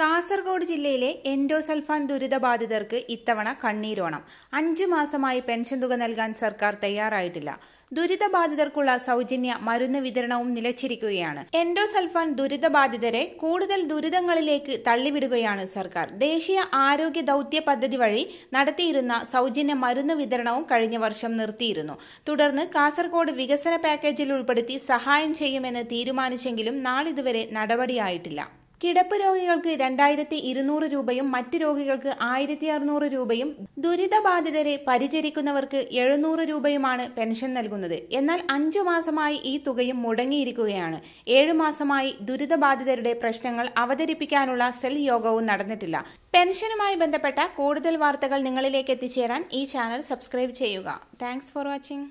കാസർഗോഡ് ജില്ലയിലെ എൻഡോസൾഫാൻ ദുരിതബാധിതർക്ക് ഇത്തവണ കണ്ണീരോണം അഞ്ചു മാസമായി പെൻഷൻ തുക നൽകാൻ സർക്കാർ തയ്യാറായിട്ടില്ല ദുരിതബാധിതർക്കുള്ള സൗജന്യ മരുന്ന് വിതരണവും നിലച്ചിരിക്കുകയാണ് എൻഡോസൾഫാൻ ദുരിതബാധിതരെ കൂടുതൽ ദുരിതങ്ങളിലേക്ക് തള്ളിവിടുകയാണ് സർക്കാർ ദേശീയ ആരോഗ്യ ദൗത്യ പദ്ധതി വഴി നടത്തിയിരുന്ന സൗജന്യ മരുന്ന് വിതരണവും കഴിഞ്ഞ വർഷം നിർത്തിയിരുന്നു തുടർന്ന് കാസർഗോഡ് വികസന പാക്കേജിൽ ഉൾപ്പെടുത്തി സഹായം ചെയ്യുമെന്ന് തീരുമാനിച്ചെങ്കിലും നാളിതുവരെ നടപടിയായിട്ടില്ല കിടപ്പ് രോഗികൾക്ക് രണ്ടായിരത്തി ഇരുന്നൂറ് രൂപയും മറ്റ് രോഗികൾക്ക് ആയിരത്തി അറുന്നൂറ് രൂപയും ദുരിതബാധിതരെ പരിചരിക്കുന്നവർക്ക് എഴുന്നൂറ് രൂപയുമാണ് പെൻഷൻ നൽകുന്നത് എന്നാൽ അഞ്ചു മാസമായി ഈ തുകയും മുടങ്ങിയിരിക്കുകയാണ് ഏഴു മാസമായി ദുരിതബാധിതരുടെ പ്രശ്നങ്ങൾ അവതരിപ്പിക്കാനുള്ള സെൽ യോഗവും നടന്നിട്ടില്ല പെൻഷനുമായി ബന്ധപ്പെട്ട കൂടുതൽ വാർത്തകൾ നിങ്ങളിലേക്ക് എത്തിച്ചേരാൻ ഈ ചാനൽ സബ്സ്ക്രൈബ് ചെയ്യുക താങ്ക്സ് ഫോർ വാച്ചിങ്